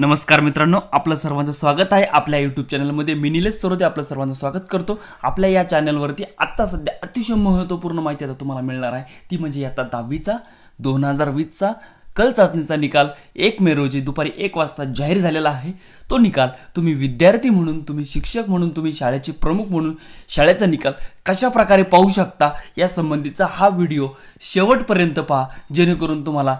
नमस्कार मित्रांनो आपलं सर्वांचं स्वागत आहे आपल्या यूट्यूब चॅनलमध्ये मी निलेश सरोदे आपलं सर्वांचं स्वागत करतो आपल्या या चॅनलवरती आत्ता सध्या अतिशय महत्त्वपूर्ण माहिती आता तुम्हाला मिळणार आहे ती म्हणजे आता दहावीचा दोन हजार वीसचा कल चाचणीचा निकाल एक मे रोजी दुपारी एक वाजता जाहीर झालेला आहे तो निकाल तुम्ही विद्यार्थी म्हणून तुम्ही शिक्षक म्हणून तुम्ही शाळेचे प्रमुख म्हणून शाळेचा निकाल कशा प्रकारे पाहू शकता या संबंधीचा हा व्हिडिओ शेवटपर्यंत पहा जेणेकरून तुम्हाला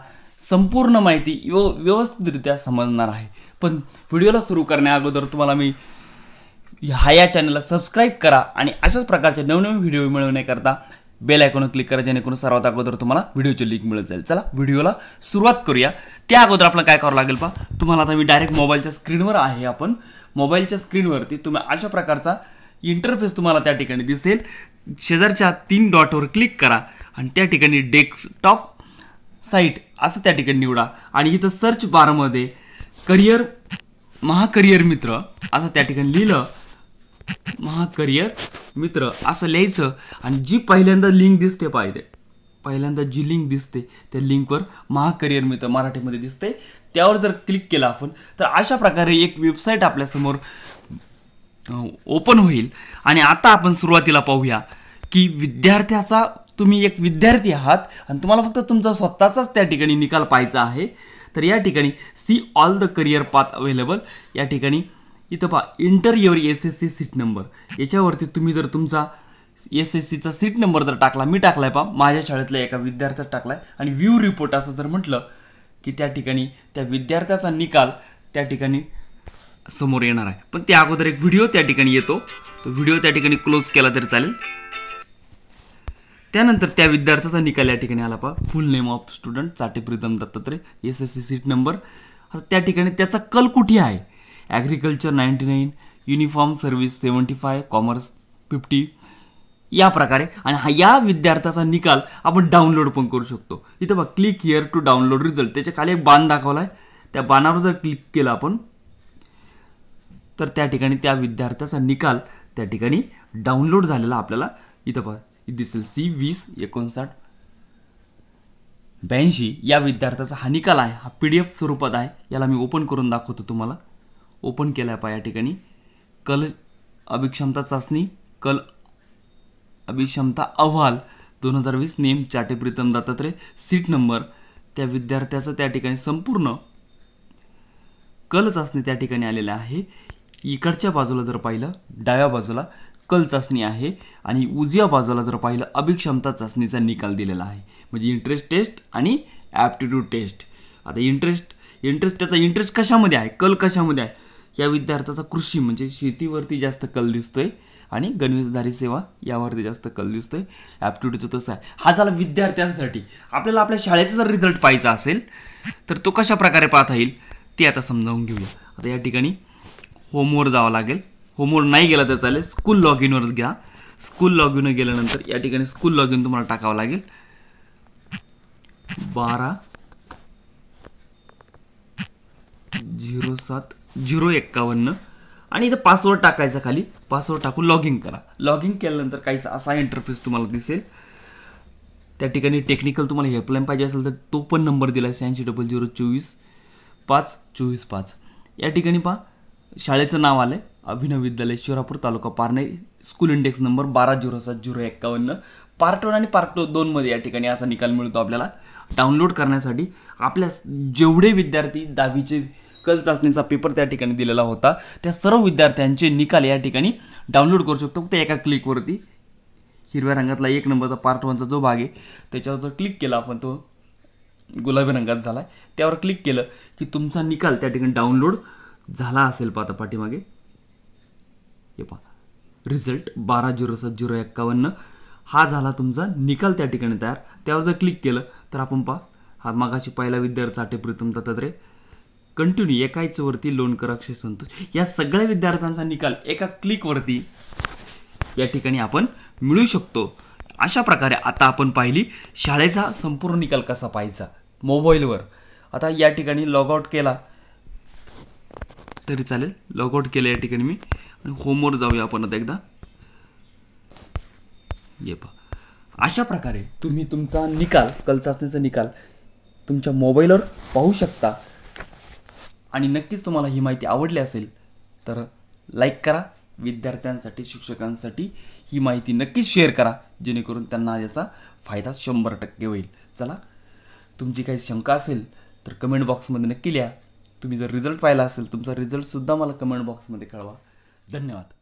संपूर्ण माहिती व व्यवस्थितरित्या समजणार आहे पण व्हिडिओला सुरू करण्याअगोदर तुम्हाला मी ह्या या चॅनलला सबस्क्राईब करा आणि अशाच प्रकारचे नवनवीन व्हिडिओ मिळवण्याकरता बेल आयकॉनवर क्लिक करा जेणेकरून सर्वात अगोदर तुम्हाला व्हिडिओची लिंक मिळत जाईल चला व्हिडिओला सुरुवात करूया त्या अगोदर आपलं काय करावं लागेल पा तुम्हाला आता मी डायरेक्ट मोबाईलच्या स्क्रीनवर आहे आपण मोबाईलच्या स्क्रीनवरती तुम्ही अशा प्रकारचा इंटरफेस तुम्हाला त्या ठिकाणी दिसेल शेजारच्या तीन डॉटवर क्लिक करा आणि त्या ठिकाणी डेस्कटॉप साईट असं त्या ठिकाणी निवडा आणि इथं सर्च बारमध्ये करिअर महाकरिअर मित्र असं त्या ठिकाणी लिहिलं महाकरिअर मित्र असं लिहायचं आणि जी पहिल्यांदा लिंक दिसते पाहिजे पहिल्यांदा जी लिंक दिसते त्या लिंकवर महाकरिअर मित्र मराठीमध्ये दिसते त्यावर जर क्लिक केला आपण तर अशा प्रकारे एक वेबसाईट आपल्यासमोर ओपन होईल आणि आता आपण सुरुवातीला पाहूया की विद्यार्थ्याचा तुम्ही एक विद्यार्थी आहात आणि तुम्हाला फक्त तुमचा स्वतःचाच त्या ठिकाणी निकाल पाहायचा आहे तर या ठिकाणी see all the career path available या ठिकाणी इथं पहा enter your S S C seat number याच्यावरती तुम्ही जर तुमचा एस एस सीचा सीट नंबर जर टाकला मी टाकला आहे पा माझ्या शाळेतल्या एका विद्यार्थ्यात टाकला आहे आणि व्ह्यू रिपोर्ट असं जर म्हटलं की त्या ठिकाणी त्या विद्यार्थ्याचा निकाल त्या ठिकाणी समोर येणार आहे पण त्या अगोदर एक व्हिडिओ त्या ठिकाणी येतो तो व्हिडिओ त्या ठिकाणी क्लोज केला तरी चालेल त्यानंतर त्या विद्यार्थ्याचा निकाल या ठिकाणी आला पहा full name of student Chate Pritam Dattatre S S C seat number त्या ठिकाणी त्याचा कल कुठे आहे agriculture ninety nine uniform service seventy five commerce fifty या प्रकारे आणि हा या विद्यार्थ्याचा निकाल आपण डाउनलोड पण करू शकतो इथं बघा click here to download result त्याच्या खाली एक बाण दाखवला आहे त्या बाणावर जर क्लिक केलं आपण तर त्या ठिकाणी त्या विद्यार्थ्याचा निकाल त्या ठिकाणी डाउनलोड झालेला आपल्याला इथं पहा दिसेल सी वीस एकोणसाठ ब्याऐंशी या विद्यार्थ्याचा हा निकाल आहे हा पी डी एफ स्वरूपात आहे याला मी ओपन करून दाखवतो तुम्हाला ओपन केला आहे पा या ठिकाणी कल अभिक्षमता चाचणी कल अभिक्षमता अहवाल दोन हजार वीस name Chate Pritam Dattatray seat number त्या विद्यार्थ्याचं त्या ठिकाणी संपूर्ण कल चाचणी त्या ठिकाणी आलेल्या आहे इकडच्या बाजूला जर पाहिलं डाव्या बाजूला कल चाचणी आहे आणि उजव्या बाजूला जर पाहिलं अभिक्षमता चाचणीचा निकाल दिलेला आहे म्हणजे इंटरेस्ट टेस्ट आणि ॲप्टिट्यूड टेस्ट आता इंटरेस्ट इंटरेस्ट त्याचा इंटरेस्ट कशामध्ये आहे कल कशामध्ये आहे या विद्यार्थ्याचा कृषी म्हणजे शेतीवरती जास्त कल दिसतोय आणि गणवेशधारी सेवा यावरती जास्त कल दिसतोय ॲप्टिट्यूडचं तसं आहे हा झाला विद्यार्थ्यांसाठी आपल्याला आपल्या शाळेचा जर रिझल्ट पाहायचा असेल तर तो कशा प्रकारे पाहता येईल ते आता समजावून घेऊया आता या ठिकाणी होमवर जावं लागेल होमवर्क नाही गेला तर चालेल स्कूल लॉग इनवरच घ्या स्कूल लॉग इन गेल्यानंतर या ठिकाणी स्कूल लॉग इन तुम्हाला टाकावं लागेल बारा झिरो सात झिरो एक्कावन्न आणि इथं पासवर्ड टाकायचा खाली पासवर्ड टाकून लॉग इन करा लॉग इन केल्यानंतर काही असा इंटरफेस तुम्हाला दिसेल त्या ठिकाणी टेक्निकल तुम्हाला हेल्पलाईन पाहिजे असेल तर तो पण नंबर दिला आहे शहाऐंशी डबल झिरो चोवीस पाच चोवीस पाच या ठिकाणी पहा शाळेचं नाव आलं आहे Abhinav Vidyalaya Shivrapur taluka Parner school index number बारा झिरो सात झिरो एक्कावन्न पार्ट वन आणि पार्ट दोनमध्ये या ठिकाणी असा निकाल मिळतो आपल्याला डाउनलोड करण्यासाठी आपल्या जेवढे विद्यार्थी दहावीचे कल चाचणीचा पेपर त्या ठिकाणी दिलेला होता त्या सर्व विद्यार्थ्यांचे निकाल या ठिकाणी डाउनलोड करू शकतो फक्त एका क्लिकवरती हिरव्या रंगातला एक नंबरचा पार्ट वनचा जो भाग आहे त्याच्यावर जर क्लिक केला आपण तो गुलाबी रंगात झाला आहे त्यावर क्लिक केलं की तुमचा निकाल त्या ठिकाणी डाउनलोड झाला असेल पाता पाठीमागे हे पहा रिझल्ट बारा झिरो सात झिरो एक्कावन्न हा झाला तुमचा निकाल त्या ठिकाणी तयार त्यावर जर क्लिक केलं तर आपण पहा हा मागाशी पहिला विद्यार्थी आठे प्रीतम दत्तात्रे कंटिन्यू एकाच लोन लोन अक्षय संतोष या सगळ्या विद्यार्थ्यांचा निकाल एका क्लिकवरती या ठिकाणी आपण मिळू शकतो अशा प्रकारे आता आपण पाहिली शाळेचा संपूर्ण निकाल कसा पाहायचा मोबाईलवर आता या ठिकाणी लॉगआउट केला तरी चालेल लॉगआउट केलं या ठिकाणी मी होमवर जाऊया आपण आता एकदा ये पहा अशा प्रकारे तुम्ही तुमचा निकाल कल चाचणीचा निकाल तुमच्या मोबाईलवर पाहू शकता आणि नक्कीच तुम्हाला ही माहिती आवडली असेल तर लाईक करा विद्यार्थ्यांसाठी शिक्षकांसाठी ही माहिती नक्कीच शेअर करा जेणेकरून त्यांना याचा फायदा शंभर टक्के होईल चला तुमची काही शंका असेल तर कमेंट बॉक्समध्ये नक्की लिहा तुम्ही जर रिझल्ट पाहिला असेल तुमचा रिझल्टसुद्धा मला कमेंट बॉक्समध्ये कळवा धन्यवाद